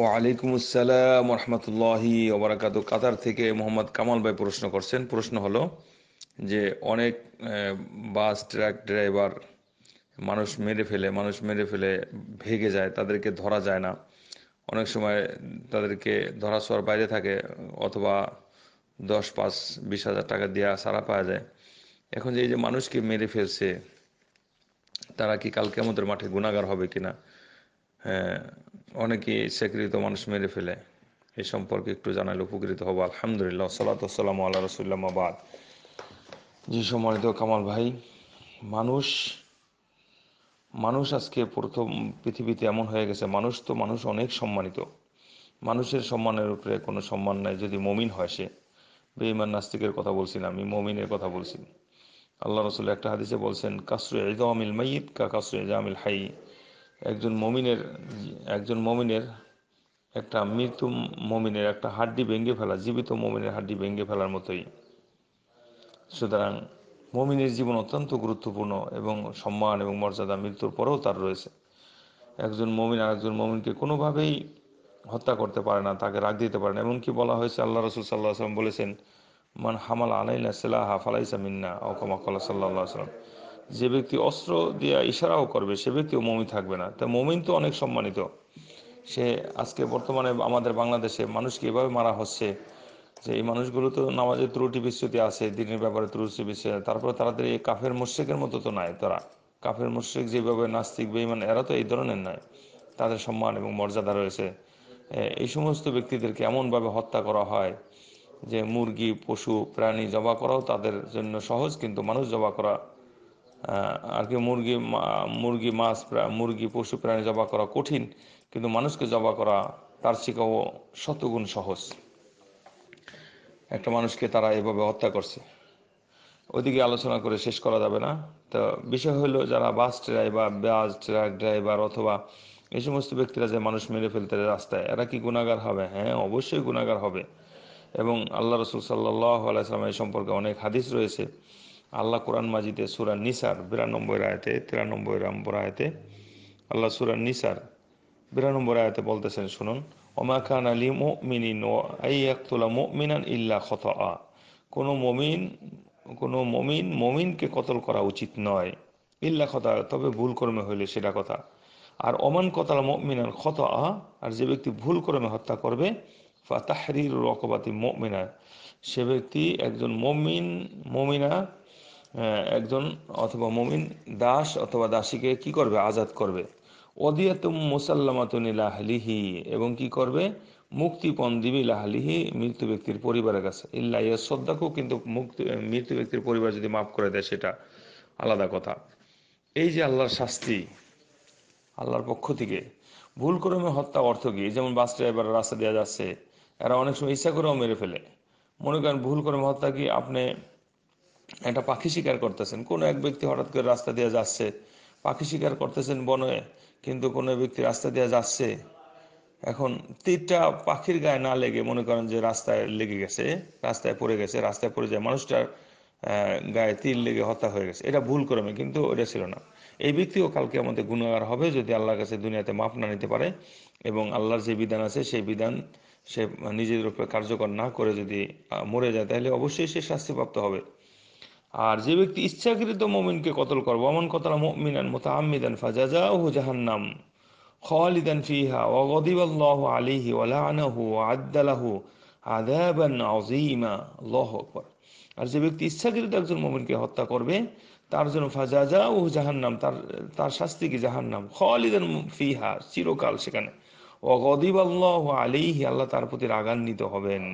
ওয়ালাইকুম আসসালাম রহমতুল্লাহি ওবরাকাত কাতার থেকে মোহাম্মদ কামাল ভাই প্রশ্ন করছেন প্রশ্ন হলো যে অনেক বাস ট্রাক ড্রাইভার মানুষ মেরে ফেলে মানুষ মেরে ফেলে ভেগে যায় তাদেরকে ধরা যায় না অনেক সময় তাদেরকে ধরা ছোঁয়ার বাইরে থাকে অথবা দশ পাঁচ বিশ হাজার টাকা দেওয়া সারা পাওয়া যায় এখন যে এই যে মানুষকে মেরে ফেলছে তারা কি কালকে আমাদের মাঠে গুণাগার হবে কিনা হ্যাঁ অনেকে ইচ্ছাকৃত মানুষ মেরে ফেলে এ সম্পর্কে একটু জানালে উপকৃত হবো আলহামদুলিল্লাহ সালাতাম আল্লাহ আবাদ যে সম্মানিত কামাল ভাই মানুষ মানুষ আজকে প্রথম পৃথিবীতে এমন হয়ে গেছে মানুষ তো মানুষ অনেক সম্মানিত মানুষের সম্মানের উপরে কোনো সম্মান নাই যদি মমিন হয় সে বেঈমান নাস্তিকের কথা বলছি না আমি মমিনের কথা বলছি আল্লাহ রসুল একটা হাদিসে বলছেন কাসরু এজামিল মাইদ কা কাসরু এজামিল হাই একজন মমিনের একজন মমিনের একটা মৃত্যু মমিনের একটা হাড্ডি ভেঙে ফেলা জীবিত মমিনের হাড্ডি ভেঙে ফেলার মতোই সুতরাং মমিনের জীবন অত্যন্ত গুরুত্বপূর্ণ এবং সম্মান এবং মর্যাদা মৃত্যুর পরেও তার রয়েছে একজন মমিন আর একজন মমিনকে কোনোভাবেই হত্যা করতে পারে না তাকে রাগ দিতে পারে না এমনকি বলা হয়েছে আল্লাহ রসুল সাল্লাহ সাল্লাম বলেছেন মান হামাল আলাইনা সেলাহা ফালাইসা মিন্না কলা সাল্লাহ সাল্লাম যে ব্যক্তি অস্ত্র দিয়ে ইশারাও করবে সে ব্যক্তিও মমি থাকবে না তা মমিন তো অনেক সম্মানিত সে আজকে বর্তমানে আমাদের বাংলাদেশে মানুষকে এভাবে মারা হচ্ছে যে এই মানুষগুলো তো নামাজের ত্রুটি বিশ্রুতি আছে দিনের ব্যাপারে ত্রুটি বিচ্যুতি তারপরে তাদের এই কাফের মুশ্রিকের মতো তো নাই তারা কাফের মুশ্রিক যেভাবে নাস্তিক বেইমান এরা তো এই ধরনের নয় তাদের সম্মান এবং মর্যাদা রয়েছে এই সমস্ত ব্যক্তিদেরকে এমনভাবে হত্যা করা হয় যে মুরগি পশু প্রাণী জবা করাও তাদের জন্য সহজ কিন্তু মানুষ জবা করা আর কি মুরগি মুরগি মাছ মুরগি পশু প্রাণী জবা করা কঠিন কিন্তু মানুষকে জবা করা তার শিকাও শতগুণ সহজ একটা মানুষকে তারা এভাবে হত্যা করছে ওদিকে আলোচনা করে শেষ করা যাবে না তো বিষয় হলো যারা bus driver bus truck driver অথবা এই সমস্ত ব্যক্তিরা যে মানুষ মেরে ফেলতে রাস্তায় এরা কি গুণাগার হবে হ্যাঁ অবশ্যই গুণাগার হবে এবং আল্লাহ রসুল সাল্লাহ আলাইসালাম এই সম্পর্কে অনেক হাদিস রয়েছে আল্লাহ কোরআন মাজিদে সুরা নিসার বিরানব্বই আয়তে তিরানব্বই নম্বর আয়তে আল্লাহ সুরা নিসার বিরানব্বই আয়তে বলতেছেন শুনুন ওমা খান আলী মিনিন ও আইয়াকুলা মিনান ইল্লা খত আ কোনো মমিন কোনো মমিন মমিনকে কতল করা উচিত নয় ইল্লা কথা তবে ভুল কর্মে হইলে সেটা কথা আর অমান কতাল মিনান খত আ আর যে ব্যক্তি ভুল কর্মে হত্যা করবে তাহরির রকবাতি মিনা সে ব্যক্তি একজন মমিন মমিনা একজন অথবা মমিন দাস অথবা দাসীকে কি করবে আজাদ করবে অদিয়াতুম মুসাল্লামাতুন ইলাহলিহি এবং কি করবে মুক্তিপণ দিবি লাহলিহি মৃত্যু ব্যক্তির পরিবারের কাছে ইল্লা ইয়া সদ্দাকু কিন্তু মুক্তি মৃত্যু ব্যক্তির পরিবার যদি মাফ করে দেয় সেটা আলাদা কথা এই যে আল্লাহর শাস্তি আল্লাহর পক্ষ থেকে ভুল ক্রমে হত্যা অর্থ কি যেমন বাস ড্রাইভার রাস্তা দেওয়া যাচ্ছে এরা অনেক সময় ইচ্ছা করেও মেরে ফেলে মনে করেন ভুল ক্রমে হত্যা কি আপনি একটা পাখি শিকার করতেছেন কোনো এক ব্যক্তি হঠাৎ করে রাস্তা দিয়ে যাচ্ছে পাখি শিকার করতেছেন বনে কিন্তু কোনো ব্যক্তি রাস্তা দিয়ে যাচ্ছে এখন তীরটা পাখির গায়ে না লেগে মনে করেন যে রাস্তায় লেগে গেছে রাস্তায় পড়ে গেছে রাস্তায় পড়ে যায় মানুষটার গায়ে তীর লেগে হত্যা হয়ে গেছে এটা ভুল করে কিন্তু এটা ছিল না এই ব্যক্তিও কালকে আমাদের গুণাগার হবে যদি আল্লাহর কাছে দুনিয়াতে মাপ না নিতে পারে এবং আল্লাহর যে বিধান আছে সেই বিধান সে নিজের উপরে কার্যকর না করে যদি মরে যায় তাহলে অবশ্যই সে শাস্তিপ্রাপ্ত হবে আর যে ব্যক্তি ইচ্ছাকৃত মমিনকে কতল করবো অমন কতলা মমিনান মোতাহমিদান ফাজাজাহু জাহান্নাম খালিদান ফিহা ওগদিব আল্লাহ আলিহি ওয়ালাহু আদালাহু আদাবান আজিমা আল্লাহ আকবর আর যে ব্যক্তি ইচ্ছাকৃত একজন মমিনকে হত্যা করবে তার জন্য ফাজাজা ও জাহান্নাম তার তার শাস্তি কি জাহান্নাম খালিদান ফিহা চিরকাল সেখানে ওগদিব আল্লাহ আলিহি আল্লাহ তার প্রতি রাগান্বিত হবেন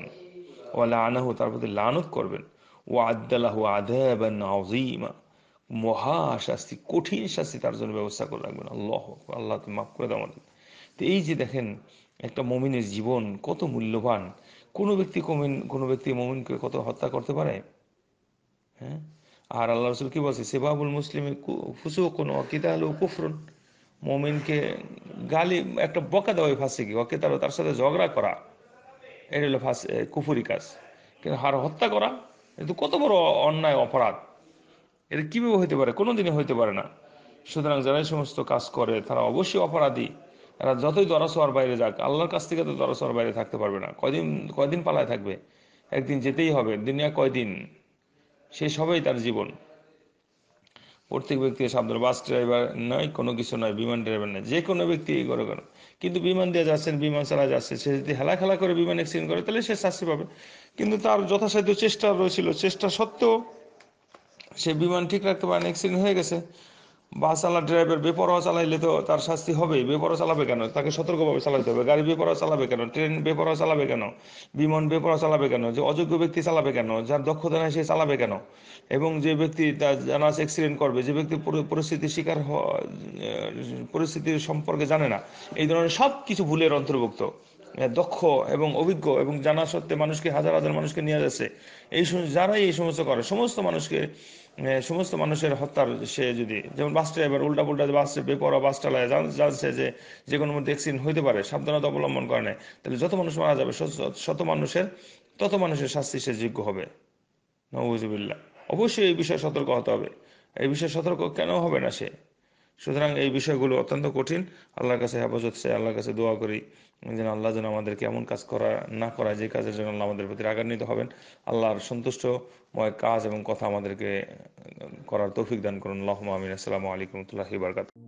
ওয়ালা আনাহু তার প্রতি লানত করবেন ওয়াদ্দ আদাবান আযীমা মহা শাস্তি কঠিন শাস্তি তার জন্য ব্যবস্থা করে রাখবেন আল্লাহ আল্লাহ মাফ করে দাও আমাদের তো এই যে দেখেন একটা মমিনের জীবন কত মূল্যবান কোনো ব্যক্তি কমিন কোনো ব্যক্তি মমিনকে কত হত্যা করতে পারে হ্যাঁ আর আল্লাহ রসুল কি বলছে সেবাবুল মুসলিমে ফুসুকুন অকিতা আলু কুফরুন মমিনকে গালি একটা বকা দেওয়া ফাঁসে কি অকে তার সাথে ঝগড়া করা এটা হলো ফাঁসে কুফুরি কাজ কিন্তু হার হত্যা করা এটা কত বড় অন্যায় অপরাধ এটা কীভাবে হইতে পারে কোনো দিনই হইতে পারে না সুতরাং যারা এই সমস্ত কাজ করে তারা অবশ্যই অপরাধী এরা যতই দরাসোয়ার বাইরে যাক আল্লাহর কাছ থেকে তো দরাসোয়ার বাইরে থাকতে পারবে না কয়দিন কয়দিন পালায় থাকবে একদিন যেতেই হবে দুনিয়া কয়দিন শেষ হবেই তার জীবন প্রত্যেক ব্যক্তি সাবধান বাস ড্রাইভার নয় কোনো কিছু নয় বিমান ড্রাইভার নয় যে কোনো ব্যক্তি এই করে কেন কিন্তু বিমান দিয়ে যাচ্ছেন বিমান চালা যাচ্ছে সে যদি হেলা খেলা করে বিমান এক্সিডেন্ট করে তাহলে সে শাস্তি পাবে কিন্তু তার যথাসাধ্য চেষ্টা রয়েছিল চেষ্টা সত্ত্বেও সে বিমান ঠিক রাখতে পারেন এক্সিডেন্ট হয়ে গেছে বাস চালা ড্রাইভার বেপরোয়া চালাইলে তো তার শাস্তি হবেই বেপরোয়া চালাবে কেন তাকে সতর্কভাবে চালাতে হবে গাড়ি বেপরোয়া চালাবে কেন ট্রেন বেপরোয়া চালাবে কেন বিমান বেপরোয়া চালাবে কেন যে অযোগ্য ব্যক্তি চালাবে কেন যার দক্ষতা নেই সে চালাবে কেন এবং যে ব্যক্তি তার জানা অ্যাক্সিডেন্ট করবে যে ব্যক্তি পরিস্থিতির শিকার পরিস্থিতির সম্পর্কে জানে না এই ধরনের সব কিছু ভুলের অন্তর্ভুক্ত হ্যাঁ, দক্ষ এবং অভিজ্ঞ এবং জানা সত্ত্বে মানুষকে হাজার হাজার মানুষকে নিয়ে যাচ্ছে এই যারাই এই সমস্ত করে সমস্ত মানুষকে সমস্ত মানুষের হত্যার সে যদি যেমন বাস ড্রাইভার উল্টা পুল্টা বাস বেপরা বাস চালায় জানছে যে যে কোনো মধ্যে অ্যাক্সিডেন্ট হইতে পারে সাবধানতা অবলম্বন করে নেয় তাহলে যত মানুষ মারা যাবে শত মানুষের তত মানুষের শাস্তি সে যোগ্য হবে নবজুবিল্লা অবশ্যই এই বিষয়ে সতর্ক হতে হবে এই বিষয়ে সতর্ক কেন হবে না সে সুতরাং এই বিষয়গুলো অত্যন্ত কঠিন আল্লাহর কাছে হেফাজত চাই আল্লাহর কাছে দোয়া করি যেন আল্লাহ যেন আমাদেরকে এমন কাজ করা না করা যে কাজের জন্য আল্লাহ আমাদের প্রতি রাগান্বিত হবেন আল্লাহর সন্তুষ্টময় কাজ এবং কথা আমাদেরকে করার তৌফিক দান করুন আল্লাহ আমিন আসসালামু আলাইকুম রহমতুল্লাহি বারকাত